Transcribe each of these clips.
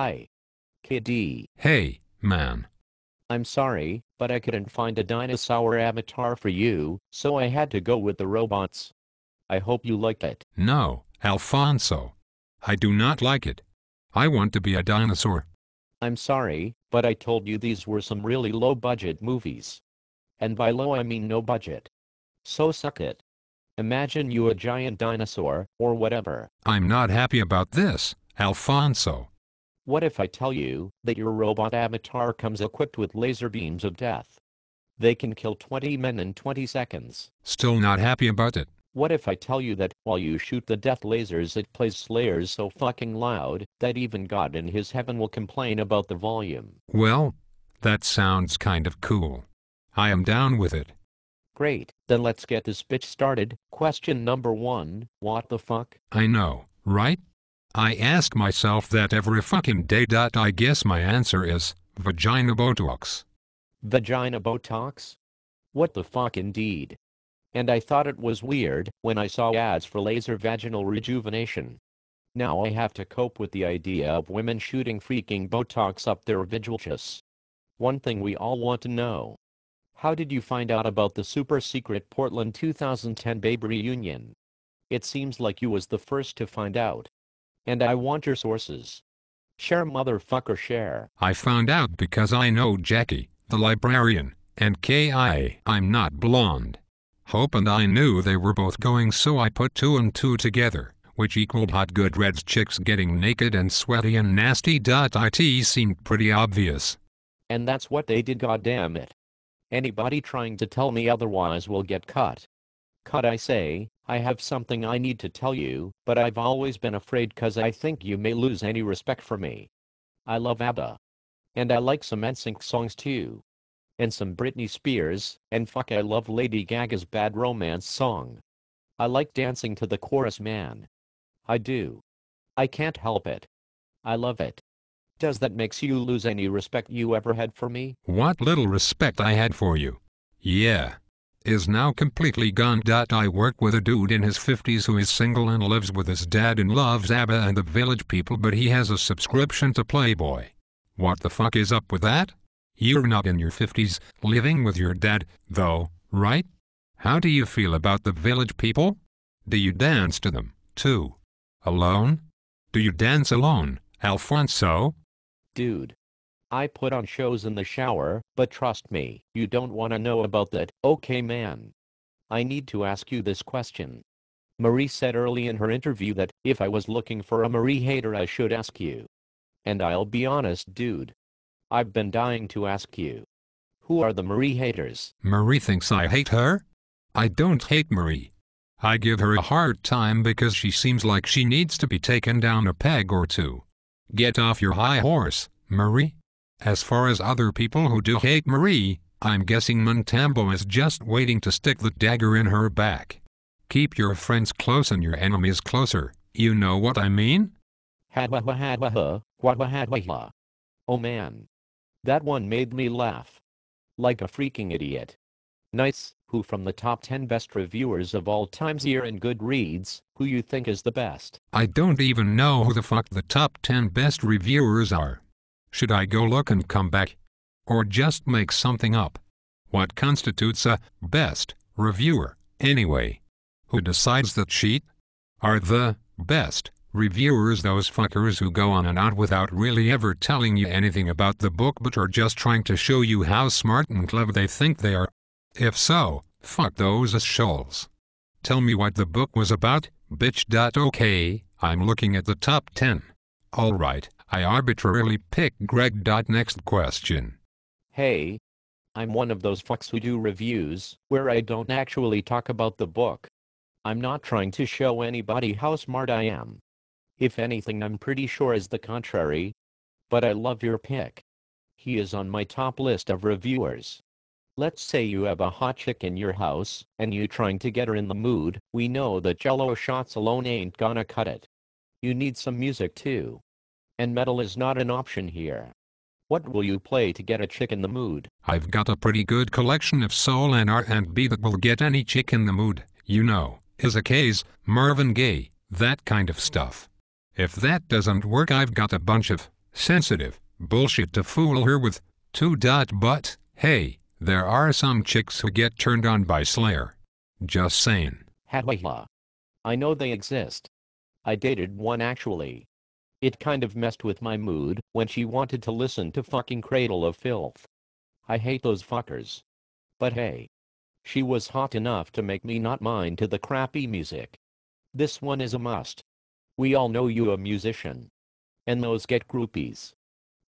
Hi. KD. Hey, man. I'm sorry, but I couldn't find a dinosaur avatar for you, so I had to go with the robots. I hope you like it. No, Alfonso. I do not like it. I want to be a dinosaur. I'm sorry, but I told you these were some really low budget movies. And by low I mean no budget. So suck it. Imagine you a giant dinosaur, or whatever. I'm not happy about this, Alfonso. What if I tell you that your robot avatar comes equipped with laser beams of death? They can kill 20 men in 20 seconds. Still not happy about it. What if I tell you that while you shoot the death lasers it plays Slayers so fucking loud that even God in his heaven will complain about the volume? Well, that sounds kind of cool. I am down with it. Great, then let's get this bitch started. Question number one, what the fuck? I know, right? I ask myself that every fucking day. I guess my answer is vagina Botox. Vagina Botox? What the fuck indeed? And I thought it was weird when I saw ads for laser vaginal rejuvenation. Now I have to cope with the idea of women shooting freaking Botox up their vaginas. One thing we all want to know. How did you find out about the super secret Portland 2010 babe reunion? It seems like you was the first to find out. And I want your sources. Share motherfucker share. I found out because I know Jackie, the librarian, and K.I. I'm not blonde. Hope and I knew they were both going so I put two and two together, which equaled hot good reds chicks getting naked and sweaty and nasty. It seemed pretty obvious. And that's what they did goddamn it. Anybody trying to tell me otherwise will get cut. Cut! I say, I have something I need to tell you, but I've always been afraid cause I think you may lose any respect for me. I love ABBA. And I like some NSYNC songs too. And some Britney Spears, and fuck I love Lady Gaga's Bad Romance song. I like dancing to the chorus man. I do. I can't help it. I love it. Does that makes you lose any respect you ever had for me? What little respect I had for you. Yeah is now completely gone. I work with a dude in his 50s who is single and lives with his dad and loves ABBA and the village people but he has a subscription to Playboy. What the fuck is up with that? You're not in your 50s, living with your dad, though, right? How do you feel about the village people? Do you dance to them, too? Alone? Do you dance alone, Alfonso? Dude, I put on shows in the shower, but trust me, you don't want to know about that, okay man. I need to ask you this question. Marie said early in her interview that, if I was looking for a Marie hater I should ask you. And I'll be honest dude. I've been dying to ask you. Who are the Marie haters? Marie thinks I hate her? I don't hate Marie. I give her a hard time because she seems like she needs to be taken down a peg or two. Get off your high horse, Marie. As far as other people who do hate Marie, I'm guessing Montambo is just waiting to stick the dagger in her back. Keep your friends close and your enemies closer, you know what I mean? Oh man. That one made me laugh. Like a freaking idiot. Nice, who from the top 10 best reviewers of all times here in Goodreads, who you think is the best? I don't even know who the fuck the top 10 best reviewers are. Should I go look and come back? Or just make something up? What constitutes a best reviewer, anyway? Who decides that sheet? Are the best reviewers those fuckers who go on and on without really ever telling you anything about the book but are just trying to show you how smart and clever they think they are? If so, fuck those assholes. Tell me what the book was about, bitch. Okay, I'm looking at the top 10. Alright. I arbitrarily pick Greg. Next question. Hey. I'm one of those fucks who do reviews where I don't actually talk about the book. I'm not trying to show anybody how smart I am. If anything, I'm pretty sure is the contrary. But I love your pick. He is on my top list of reviewers. Let's say you have a hot chick in your house and you trying to get her in the mood. We know that jello shots alone ain't gonna cut it. You need some music too and metal is not an option here. What will you play to get a chick in the mood? I've got a pretty good collection of soul and R&B that will get any chick in the mood, you know, case Marvin Gaye, that kind of stuff. If that doesn't work I've got a bunch of sensitive bullshit to fool her with, Two dot but, hey, there are some chicks who get turned on by Slayer. Just saying. Ha ha ha. I know they exist. I dated one actually. It kind of messed with my mood when she wanted to listen to fucking Cradle of Filth. I hate those fuckers. But hey. She was hot enough to make me not mind to the crappy music. This one is a must. We all know you a musician. And those get groupies.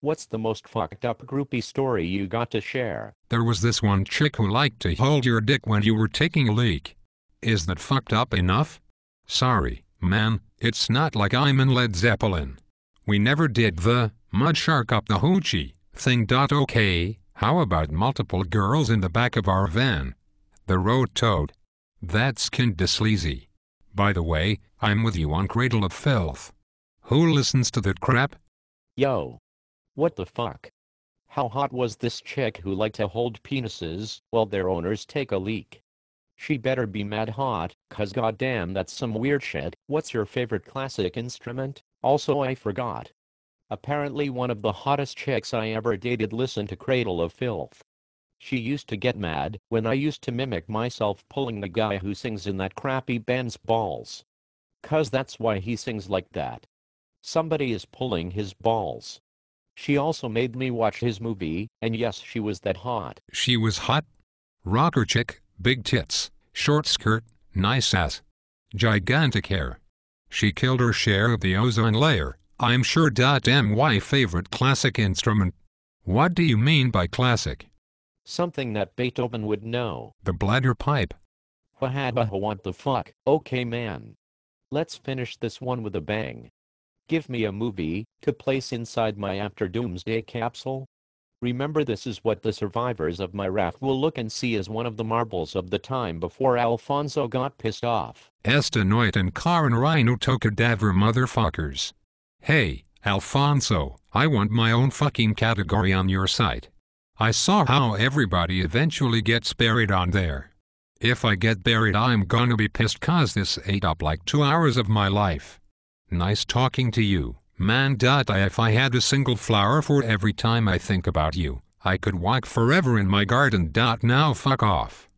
What's the most fucked up groupie story you got to share? There was this one chick who liked to hold your dick when you were taking a leak. Is that fucked up enough? Sorry, man. It's not like I'm in Led Zeppelin. We never did the mud shark up the hoochie thing. Okay, how about multiple girls in the back of our van? The road toad. That's kinda sleazy. By the way, I'm with you on Cradle of Filth. Who listens to that crap? Yo. What the fuck? How hot was this chick who liked to hold penises while their owners take a leak? She better be mad hot, cause goddamn that's some weird shit. What's your favorite classic instrument? Also I forgot. Apparently one of the hottest chicks I ever dated listened to Cradle of Filth. She used to get mad when I used to mimic myself pulling the guy who sings in that crappy band's balls. Cause that's why he sings like that. Somebody is pulling his balls. She also made me watch his movie, and yes, she was that hot. She was hot? Rocker chick? Big tits, short skirt, nice ass. Gigantic hair. She killed her share of the ozone layer, I'm sure. My favorite classic instrument. What do you mean by classic? Something that Beethoven would know. The bladder pipe. what the fuck? Okay man. Let's finish this one with a bang. Give me a movie to place inside my after doomsday capsule. Remember this is what the survivors of my raft will look and see as one of the marbles of the time before Alfonso got pissed off. Esta noite and car and rhino to cadaver motherfuckers. Hey, Alfonso, I want my own fucking category on your site. I saw how everybody eventually gets buried on there. If I get buried I'm gonna be pissed cause this ate up like two hours of my life. Nice talking to you. Man. If I had a single flower for every time I think about you, I could walk forever in my garden. Now fuck off.